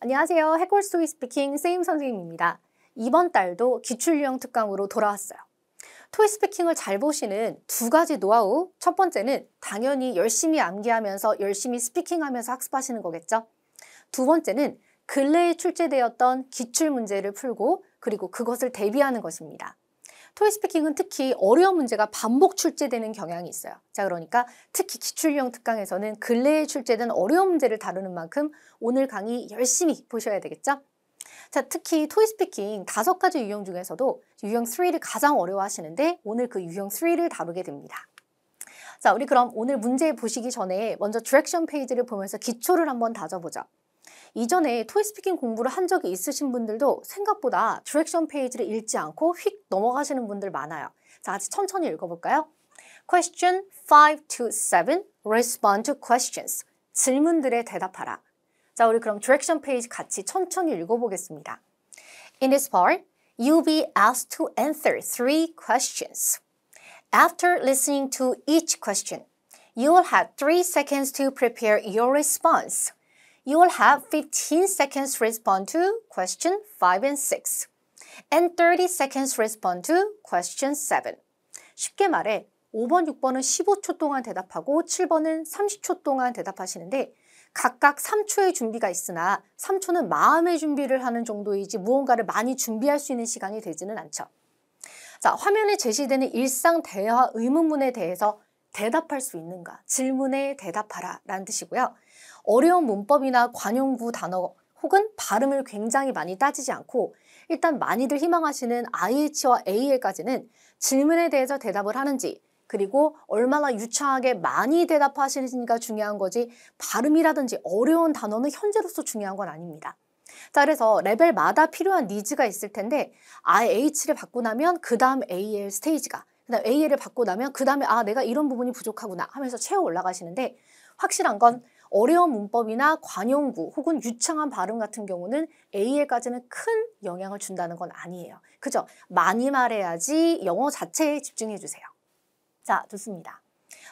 안녕하세요. 해골스토리 스피킹 세임 선생님입니다. 이번 달도 기출유형 특강으로 돌아왔어요. 토이 스피킹을 잘 보시는 두 가지 노하우. 첫 번째는 당연히 열심히 암기하면서 열심히 스피킹하면서 학습하시는 거겠죠. 두 번째는 근래에 출제되었던 기출 문제를 풀고 그리고 그것을 대비하는 것입니다. 토이스피킹은 특히 어려운 문제가 반복 출제되는 경향이 있어요. 자 그러니까 특히 기출형 특강에서는 근래에 출제된 어려운 문제를 다루는 만큼 오늘 강의 열심히 보셔야 되겠죠? 자, 특히 토이스피킹 다섯 가지 유형 중에서도 유형 3를 가장 어려워하시는데 오늘 그 유형 3를 다루게 됩니다. 자, 우리 그럼 오늘 문제 보시기 전에 먼저 디렉션 페이지를 보면서 기초를 한번 다져보죠. 이전에 토이스피킹 공부를 한 적이 있으신 분들도 생각보다 디렉션 페이지를 읽지 않고 휙 넘어가시는 분들 많아요. 자, 아직 천천히 읽어볼까요? Question 5 to 7. Respond to questions. 질문들에 대답하라. 자, 우리 그럼 디렉션 페이지 같이 천천히 읽어보겠습니다. In this part, you'll be asked to answer three questions. After listening to each question, you will have three seconds to prepare your response. You will have 15 seconds respond to question 5 and 6 and 30 seconds respond to question 7. 쉽게 말해 5번, 6번은 15초 동안 대답하고 7번은 30초 동안 대답하시는데 각각 3초의 준비가 있으나 3초는 마음의 준비를 하는 정도이지 무언가를 많이 준비할 수 있는 시간이 되지는 않죠. 자, 화면에 제시되는 일상 대화 의문문에 대해서 대답할 수 있는가, 질문에 대답하라 라는 뜻이고요. 어려운 문법이나 관용구 단어 혹은 발음을 굉장히 많이 따지지 않고 일단 많이들 희망하시는 IH와 AL까지는 질문에 대해서 대답을 하는지 그리고 얼마나 유창하게 많이 대답하시는지가 중요한 거지 발음이라든지 어려운 단어는 현재로서 중요한 건 아닙니다. 자, 그래서 레벨마다 필요한 니즈가 있을 텐데 IH를 받고 나면 그 다음 AL 스테이지가 그 다음 AL을 받고 나면 그 다음에 아 내가 이런 부분이 부족하구나 하면서 채워 올라가시는데 확실한 건 어려운 문법이나 관용구 혹은 유창한 발음 같은 경우는 A에까지는 큰 영향을 준다는 건 아니에요. 그죠? 많이 말해야지 영어 자체에 집중해 주세요. 자, 좋습니다.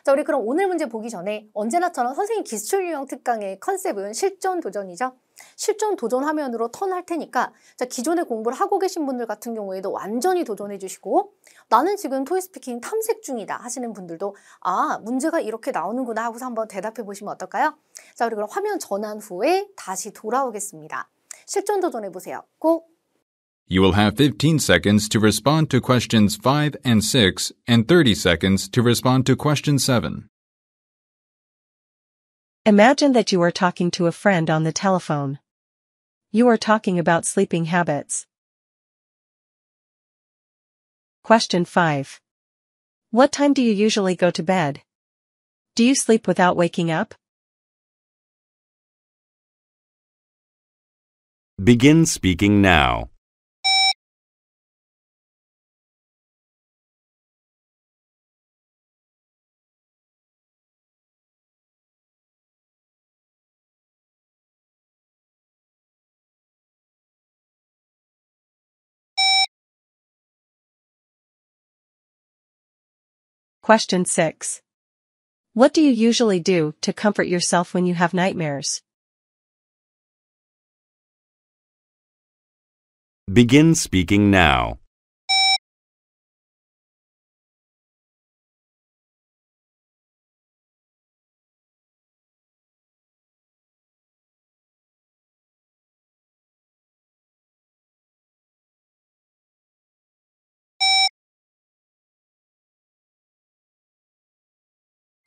자, 우리 그럼 오늘 문제 보기 전에 언제나처럼 선생님 기술 유형 특강의 컨셉은 실전 도전이죠? 실전 도전 화면으로 턴할 테니까 자, 기존에 공부를 하고 계신 분들 같은 경우에도 완전히 도전해 주시고 나는 지금 토이스피킹 탐색 중이다 하시는 분들도 아 문제가 이렇게 나오는구나 하고서 한번 대답해 보시면 어떨까요? 자 우리 그럼 화면 전환 후에 다시 돌아오겠습니다. 실전 도전해 보세요. 고! You will have 15 seconds to respond to questions 5 and 6 and 30 seconds to respond to question 7. Imagine that you are talking to a friend on the telephone. You are talking about sleeping habits. Question 5. What time do you usually go to bed? Do you sleep without waking up? Begin speaking now. Question 6. What do you usually do to comfort yourself when you have nightmares? Begin speaking now.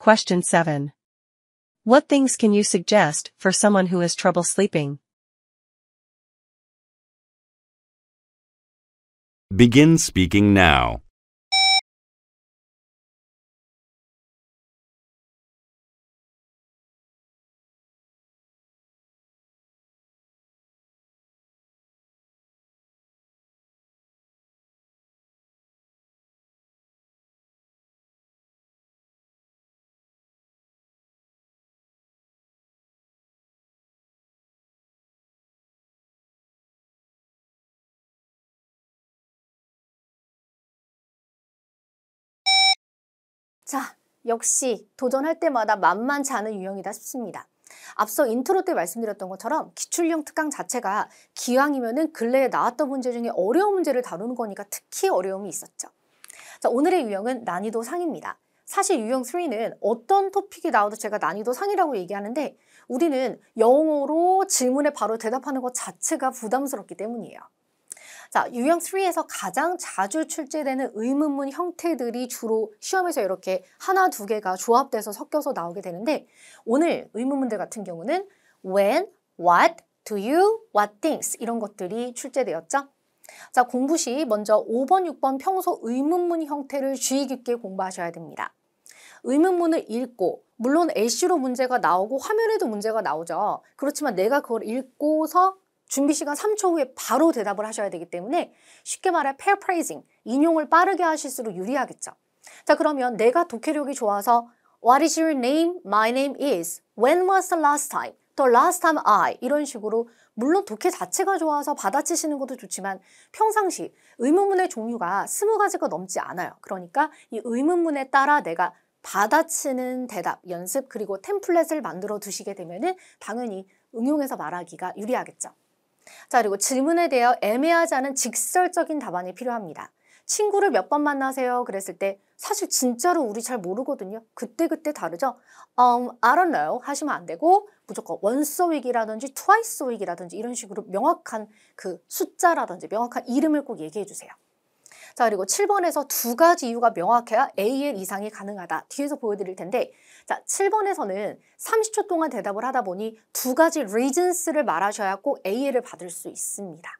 Question 7. What things can you suggest for someone who has trouble sleeping? Begin speaking now. 자, 역시 도전할 때마다 만만치 않은 유형이다 싶습니다. 앞서 인트로 때 말씀드렸던 것처럼 기출형 특강 자체가 기왕이면 근래에 나왔던 문제 중에 어려운 문제를 다루는 거니까 특히 어려움이 있었죠. 자, 오늘의 유형은 난이도 상입니다. 사실 유형 3는 어떤 토픽이 나와도 제가 난이도 상이라고 얘기하는데 우리는 영어로 질문에 바로 대답하는 것 자체가 부담스럽기 때문이에요. 자, 유형 3에서 가장 자주 출제되는 의문문 형태들이 주로 시험에서 이렇게 하나, 두 개가 조합돼서 섞여서 나오게 되는데 오늘 의문문들 같은 경우는 when, what, do you, what things 이런 것들이 출제되었죠. 자, 공부 시 먼저 5번, 6번 평소 의문문 형태를 주의 깊게 공부하셔야 됩니다. 의문문을 읽고 물론 애쉬로 문제가 나오고 화면에도 문제가 나오죠. 그렇지만 내가 그걸 읽고서 준비 시간 3초 후에 바로 대답을 하셔야 되기 때문에 쉽게 말해 paraphrasing, 인용을 빠르게 하실수록 유리하겠죠. 자 그러면 내가 독해력이 좋아서 What is your name? My name is. When was the last time? The last time I. 이런 식으로 물론 독해 자체가 좋아서 받아치시는 것도 좋지만 평상시 의문문의 종류가 스무 가지가 넘지 않아요. 그러니까 이 의문문에 따라 내가 받아치는 대답, 연습 그리고 템플릿을 만들어 두시게 되면 당연히 응용해서 말하기가 유리하겠죠. 자, 그리고 질문에 대하여 애매하지 않은 직설적인 답안이 필요합니다. 친구를 몇 번 만나세요? 그랬을 때 사실 진짜로 우리 잘 모르거든요. 그때그때 그때 다르죠? Um, I don't know 하시면 안 되고 무조건 once a week이라든지 twice a week이라든지 이런 식으로 명확한 그 숫자라든지 명확한 이름을 꼭 얘기해 주세요. 자 그리고 7번에서 두 가지 이유가 명확해야 AL 이상이 가능하다. 뒤에서 보여드릴 텐데 자 7번에서는 30초 동안 대답을 하다 보니 두 가지 reasons를 말하셔야 꼭 AL을 받을 수 있습니다.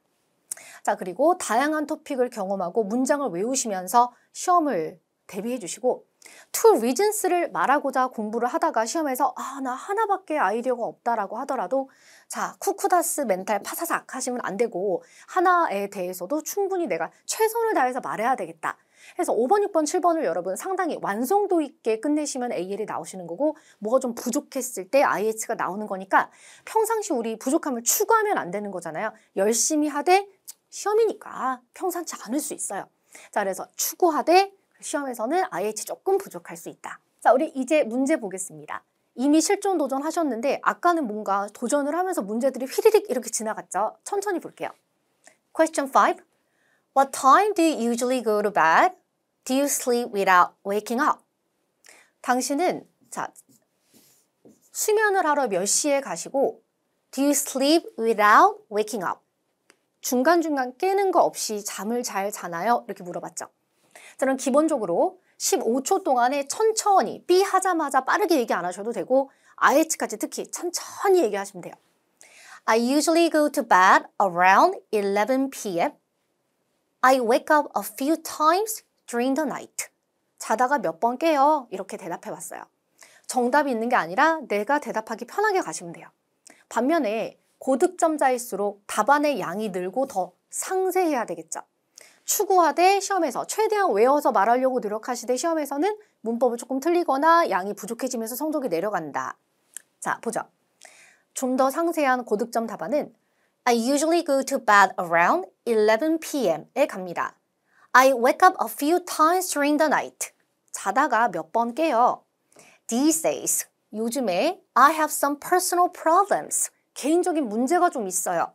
자 그리고 다양한 토픽을 경험하고 문장을 외우시면서 시험을 대비해 주시고 two reasons를 말하고자 공부를 하다가 시험에서 아 나 하나밖에 아이디어가 없다라고 하더라도 자, 쿠쿠다스 멘탈 파사삭 하시면 안 되고 하나에 대해서도 충분히 내가 최선을 다해서 말해야 되겠다. 그래서 5번, 6번, 7번을 여러분 상당히 완성도 있게 끝내시면 AL이 나오시는 거고 뭐가 좀 부족했을 때 IH가 나오는 거니까 평상시 우리 부족함을 추구하면 안 되는 거잖아요. 열심히 하되 시험이니까 평상치 않을 수 있어요. 자, 그래서 추구하되 시험에서는 IH 조금 부족할 수 있다. 자, 우리 이제 문제 보겠습니다. 이미 실전 도전하셨는데 아까는 뭔가 도전을 하면서 문제들이 휘리릭 이렇게 지나갔죠. 천천히 볼게요. Question 5. What time do you usually go to bed? Do you sleep without waking up? 당신은 자 수면을 하러 몇 시에 가시고 Do you sleep without waking up? 중간중간 깨는 거 없이 잠을 잘 자나요? 이렇게 물어봤죠. 저는 기본적으로 15초 동안에 천천히 B 하자마자 빠르게 얘기 안 하셔도 되고 IH까지 특히 천천히 얘기하시면 돼요. I usually go to bed around 11 p.m. I wake up a few times during the night. 자다가 몇 번 깨요. 이렇게 대답해 봤어요. 정답이 있는 게 아니라 내가 대답하기 편하게 가시면 돼요. 반면에 고득점자일수록 답안의 양이 늘고 더 상세해야 되겠죠. 추구하되 시험에서 최대한 외워서 말하려고 노력하시되 시험에서는 문법을 조금 틀리거나 양이 부족해지면서 성적이 내려간다. 자, 보죠. 좀 더 상세한 고득점 답안은 I usually go to bed around 11 p.m.에 갑니다. I wake up a few times during the night. 자다가 몇 번 깨요. These days, 요즘에 I have some personal problems. 개인적인 문제가 좀 있어요.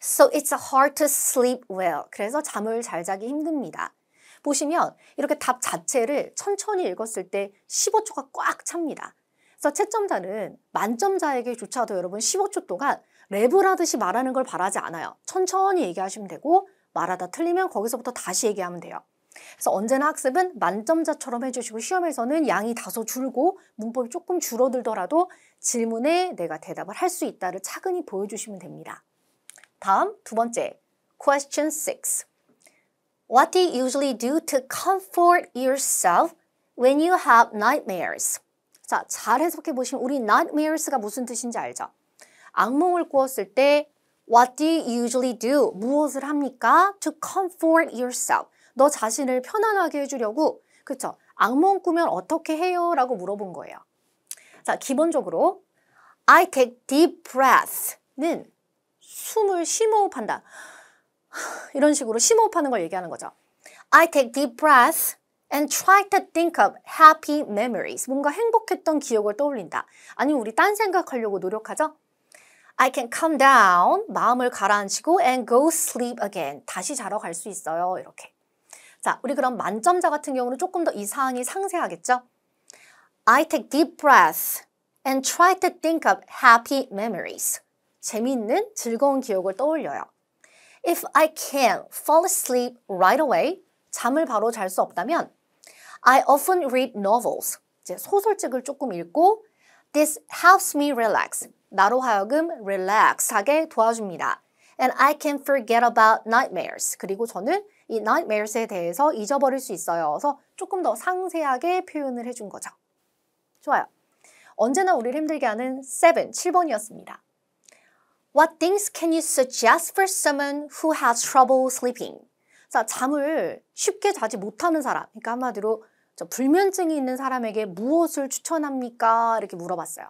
So it's hard to sleep well. 그래서 잠을 잘 자기 힘듭니다. 보시면 이렇게 답 자체를 천천히 읽었을 때 15초가 꽉 찹니다. 그래서 채점자는 만점자에게조차도 여러분 15초 동안 랩을 하듯이 말하는 걸 바라지 않아요. 천천히 얘기하시면 되고 말하다 틀리면 거기서부터 다시 얘기하면 돼요. 그래서 언제나 학습은 만점자처럼 해주시고 시험에서는 양이 다소 줄고 문법이 조금 줄어들더라도 질문에 내가 대답을 할 수 있다를 차근히 보여주시면 됩니다. 다음 두 번째. Question 6. What do you usually do to comfort yourself when you have nightmares? 자, 잘 해석해 보시면 우리 nightmares가 무슨 뜻인지 알죠? 악몽을 꾸었을 때 What do you usually do? 무엇을 합니까? To comfort yourself. 너 자신을 편안하게 해주려고 그쵸? 악몽 꾸면 어떻게 해요? 라고 물어본 거예요. 자, 기본적으로 I take deep breath는 숨을 심호흡한다. 이런 식으로 심호흡하는 걸 얘기하는 거죠. I take deep breaths and try to think of happy memories. 뭔가 행복했던 기억을 떠올린다. 아니면 우리 딴 생각하려고 노력하죠? I can calm down. 마음을 가라앉히고 and go sleep again. 다시 자러 갈 수 있어요. 이렇게. 자, 우리 그럼 만점자 같은 경우는 조금 더 이 사항이 상세하겠죠? I take deep breaths and try to think of happy memories. 재미있는 즐거운 기억을 떠올려요. If I can fall asleep right away, 잠을 바로 잘 수 없다면 I often read novels, 이제 소설책을 조금 읽고 This helps me relax, 나로 하여금 relax하게 도와줍니다. And I can forget about nightmares, 그리고 저는 이 nightmares에 대해서 잊어버릴 수 있어요. 그래서 조금 더 상세하게 표현을 해준 거죠. 좋아요. 언제나 우리를 힘들게 하는 7, 7번이었습니다. What things can you suggest for someone who has trouble sleeping? 자, 잠을 쉽게 자지 못하는 사람, 그러니까 한마디로 불면증이 있는 사람에게 무엇을 추천합니까? 이렇게 물어봤어요.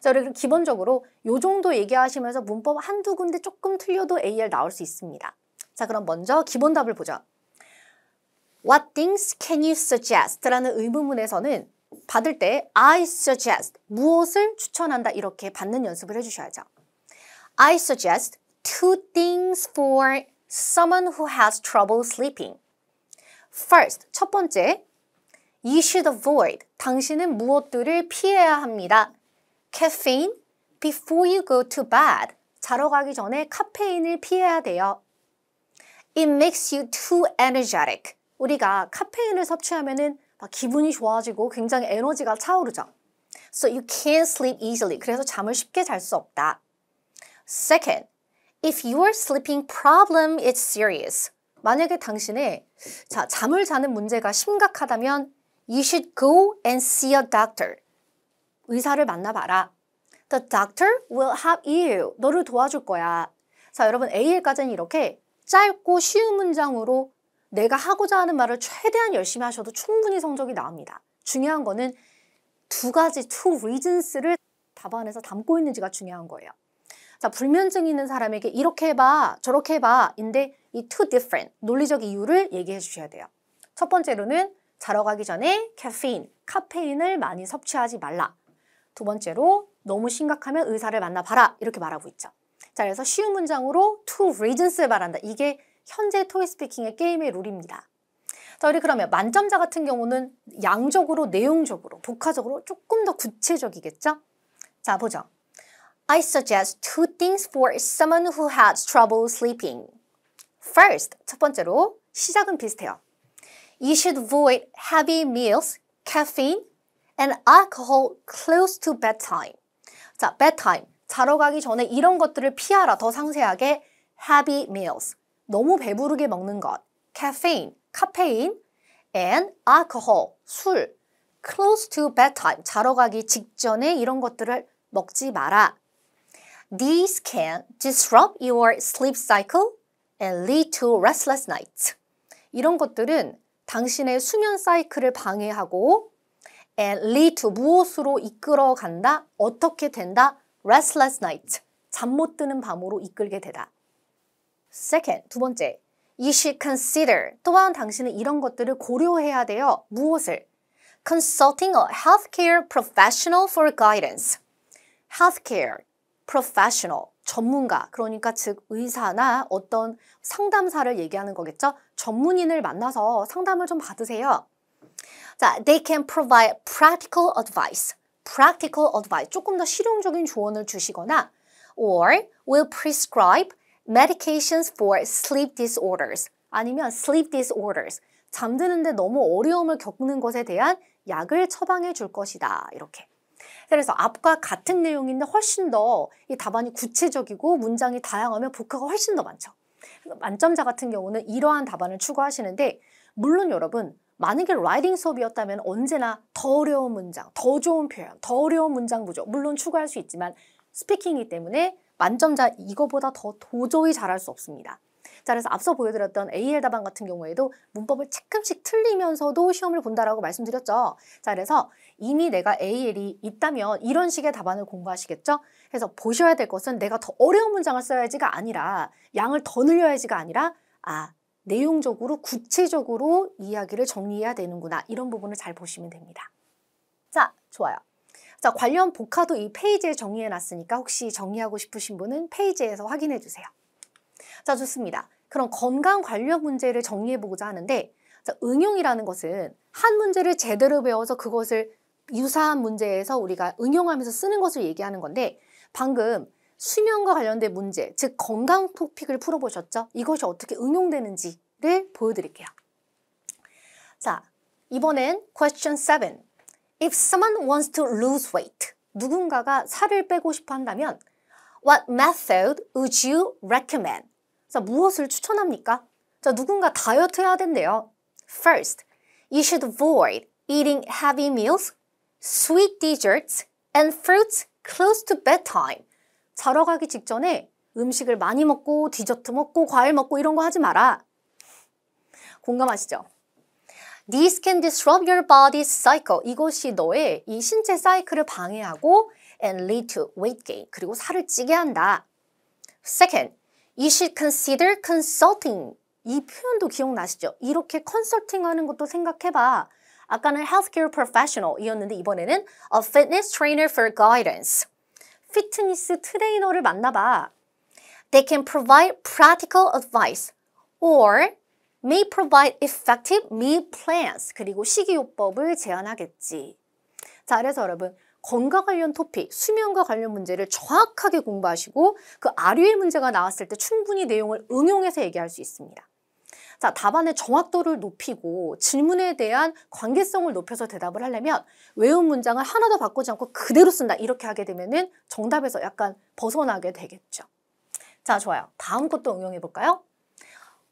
자, 그리고 기본적으로 요 정도 얘기하시면서 문법 한두 군데 조금 틀려도 AR 나올 수 있습니다. 자, 그럼 먼저 기본 답을 보죠. What things can you suggest? 라는 의문문에서는 받을 때 I suggest, 무엇을 추천한다 이렇게 받는 연습을 해주셔야죠. I suggest two things for someone who has trouble sleeping. First, 첫 번째, you should avoid, 당신은 무엇들을 피해야 합니다. caffeine, before you go to bed, 자러 가기 전에 카페인을 피해야 돼요. It makes you too energetic. 우리가 카페인을 섭취하면 막 기분이 좋아지고 굉장히 에너지가 차오르죠. So you can't sleep easily. 그래서 잠을 쉽게 잘 수 없다. Second, if your sleeping problem is serious. 만약에 당신의 자, 잠을 자는 문제가 심각하다면 you should go and see a doctor. 의사를 만나봐라. The doctor will help you. 너를 도와줄 거야. 자, 여러분 A1까지는 이렇게 짧고 쉬운 문장으로 내가 하고자 하는 말을 최대한 열심히 하셔도 충분히 성적이 나옵니다. 중요한 거는 두 가지 two reasons를 답안에서 담고 있는지가 중요한 거예요. 자, 불면증 있는 사람에게 이렇게 해봐, 저렇게 해봐. 인데 이 two different, 논리적 이유를 얘기해 주셔야 돼요. 첫 번째로는 자러 가기 전에 카페인, 카페인을 많이 섭취하지 말라. 두 번째로 너무 심각하면 의사를 만나봐라. 이렇게 말하고 있죠. 자, 그래서 쉬운 문장으로 two reasons를 말한다. 이게 현재 토이스피킹의 게임의 룰입니다. 자, 우리 그러면 만점자 같은 경우는 양적으로, 내용적으로, 독화적으로 조금 더 구체적이겠죠? 자, 보죠. I suggest two things for someone who has trouble sleeping. First, 첫 번째로 시작은 비슷해요. You should avoid heavy meals, caffeine, and alcohol close to bedtime. 자, bedtime. 자러 가기 전에 이런 것들을 피하라. 더 상세하게 heavy meals. 너무 배부르게 먹는 것. caffeine, 카페인, and alcohol, 술. close to bedtime. 자러 가기 직전에 이런 것들을 먹지 마라. These can disrupt your sleep cycle and lead to restless nights. 이런 것들은 당신의 수면 사이클을 방해하고 and lead to 무엇으로 이끌어 간다? 어떻게 된다? restless night. 잠 못 드는 밤으로 이끌게 되다. second, 두 번째. You should consider. 또한 당신은 이런 것들을 고려해야 돼요. 무엇을? consulting a healthcare professional for guidance. healthcare. professional, 전문가, 그러니까 즉 의사나 어떤 상담사를 얘기하는 거겠죠? 전문인을 만나서 상담을 좀 받으세요. 자, they can provide practical advice. practical advice, 조금 더 실용적인 조언을 주시거나 or will prescribe medications for sleep disorders 아니면 sleep disorders, 잠드는데 너무 어려움을 겪는 것에 대한 약을 처방해 줄 것이다. 이렇게. 그래서 앞과 같은 내용인데 훨씬 더 이 답안이 구체적이고 문장이 다양하며 복화가 훨씬 더 많죠. 그러니까 만점자 같은 경우는 이러한 답안을 추구하시는데 물론 여러분 만약에 라이딩 수업이었다면 언제나 더 어려운 문장, 더 좋은 표현, 더 어려운 문장 구조 물론 추구할 수 있지만 스피킹이기 때문에 만점자 이거보다 더 도저히 잘할 수 없습니다. 자, 그래서 앞서 보여드렸던 AL 답안 같은 경우에도 문법을 조금씩 틀리면서도 시험을 본다라고 말씀드렸죠. 자, 그래서 이미 내가 AL이 있다면 이런 식의 답안을 공부하시겠죠? 그래서 보셔야 될 것은 내가 더 어려운 문장을 써야지가 아니라 양을 더 늘려야지가 아니라 아, 내용적으로 구체적으로 이야기를 정리해야 되는구나 이런 부분을 잘 보시면 됩니다. 자, 좋아요. 자, 관련 복화도 이 페이지에 정리해 놨으니까 혹시 정리하고 싶으신 분은 페이지에서 확인해 주세요. 자, 좋습니다. 그럼 건강 관련 문제를 정리해보고자 하는데 자, 응용이라는 것은 한 문제를 제대로 배워서 그것을 유사한 문제에서 우리가 응용하면서 쓰는 것을 얘기하는 건데 방금 수면과 관련된 문제, 즉 건강 토픽을 풀어보셨죠? 이것이 어떻게 응용되는지를 보여드릴게요. 자, 이번엔 question 7. If someone wants to lose weight, 누군가가 살을 빼고 싶어 한다면 What method would you recommend? 자, 무엇을 추천합니까? 자, 누군가 다이어트 해야 된대요. First, you should avoid eating heavy meals, sweet desserts, and fruits close to bedtime. 자러 가기 직전에 음식을 많이 먹고 디저트 먹고 과일 먹고 이런 거 하지 마라. 공감하시죠? These can disrupt your body's cycle. 이것이 너의 이 신체 사이클을 방해하고 and lead to weight gain. 그리고 살을 찌게 한다. Second, You should consider consulting. 이 표현도 기억나시죠? 이렇게 컨설팅 하는 것도 생각해봐. 아까는 healthcare professional 이었는데 이번에는 a fitness trainer for guidance. 피트니스 트레이너를 만나봐. They can provide practical advice or may provide effective meal plans. 그리고 식이요법을 제안하겠지. 자, 그래서 여러분 건강 관련 토픽, 수면과 관련 문제를 정확하게 공부하시고 그 아류의 문제가 나왔을 때 충분히 내용을 응용해서 얘기할 수 있습니다. 자, 답안의 정확도를 높이고 질문에 대한 관계성을 높여서 대답을 하려면 외운 문장을 하나도 바꾸지 않고 그대로 쓴다. 이렇게 하게 되면은 정답에서 약간 벗어나게 되겠죠. 자, 좋아요. 다음 것도 응용해 볼까요?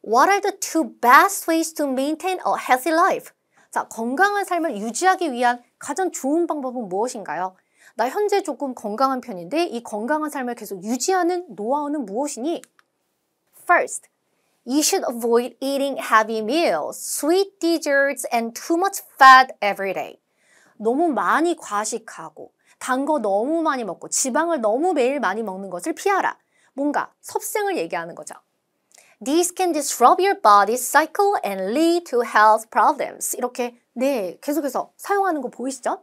What are the two best ways to maintain a healthy life? 자, 건강한 삶을 유지하기 위한 가장 좋은 방법은 무엇인가요? 나 현재 조금 건강한 편인데 이 건강한 삶을 계속 유지하는 노하우는 무엇이니? First, you should avoid eating heavy meals, sweet desserts, and too much fat every day. 너무 많이 과식하고 단 거 너무 많이 먹고 지방을 너무 매일 많이 먹는 것을 피하라. 뭔가 섭생을 얘기하는 거죠. These can disrupt your body's cycle and lead to health problems. 이렇게 네, 계속해서 사용하는 거 보이시죠?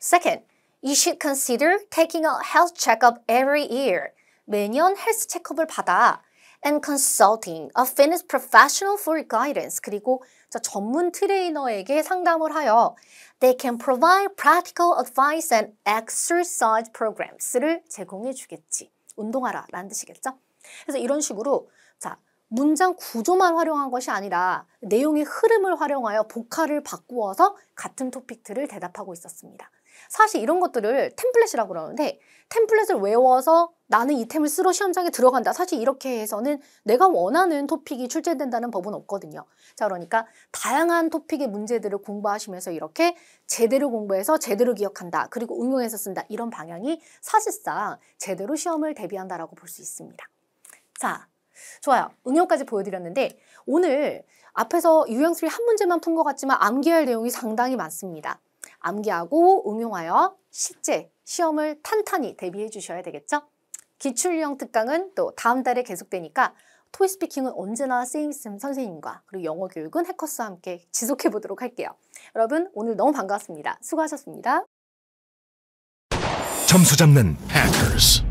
Second, you should consider taking a health checkup every year. 매년 헬스 체크업을 받아. and consulting a fitness professional for guidance 그리고 전문 트레이너에게 상담을 하여 they can provide practical advice and exercise programs를 제공해 주겠지. 운동하라 라는 뜻이겠죠? 그래서 이런 식으로 자 문장 구조만 활용한 것이 아니라 내용의 흐름을 활용하여 복화를 바꾸어서 같은 토픽들을 대답하고 있었습니다. 사실 이런 것들을 템플릿이라고 그러는데 템플릿을 외워서 나는 이템을 쓰러 시험장에 들어간다. 사실 이렇게 해서는 내가 원하는 토픽이 출제된다는 법은 없거든요. 자, 그러니까 다양한 토픽의 문제들을 공부하시면서 이렇게 제대로 공부해서 제대로 기억한다. 그리고 응용해서 쓴다. 이런 방향이 사실상 제대로 시험을 대비한다라고 볼 수 있습니다. 자, 좋아요. 응용까지 보여드렸는데 오늘 앞에서 유형 수리한 문제만 푼 것 같지만 암기할 내용이 상당히 많습니다. 암기하고 응용하여 실제 시험을 탄탄히 대비해 주셔야 되겠죠? 기출유형 특강은 또 다음 달에 계속되니까 토이스피킹은 언제나 세임쌤 선생님과 그리고 영어 교육은 해커스와 함께 지속해 보도록 할게요. 여러분 오늘 너무 반갑습니다 수고하셨습니다. 점수 잡는 해커스